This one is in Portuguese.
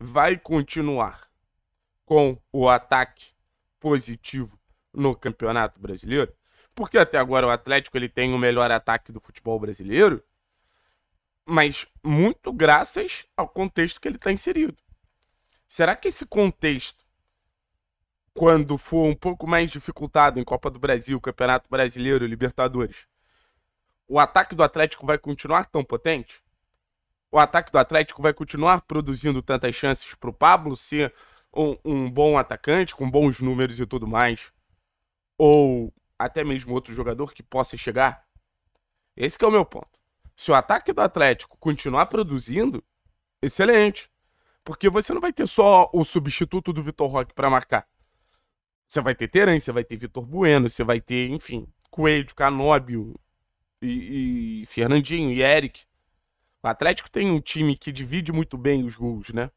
vai continuar com o ataque positivo no Campeonato Brasileiro? Porque até agora o Atlético ele tem o melhor ataque do futebol brasileiro, mas muito graças ao contexto que ele está inserido. Será que esse contexto, quando for um pouco mais dificultado em Copa do Brasil, Campeonato Brasileiro, Libertadores, o ataque do Atlético vai continuar tão potente? o ataque do Atlético vai continuar produzindo tantas chances para o Pablo ser um, um, bom atacante, com bons números e tudo mais, ou até mesmo outro jogador que possa chegar? Esse é o meu ponto. Se o ataque do Atlético continuar produzindo, excelente. Porque você não vai ter só o substituto do Vitor Roque para marcar. Você vai ter Teran, você vai ter Vitor Bueno, você vai ter, enfim, Coelho, Canóbio e, e Fernandinho e Eric. O Atlético tem um time que divide muito bem os gols, né?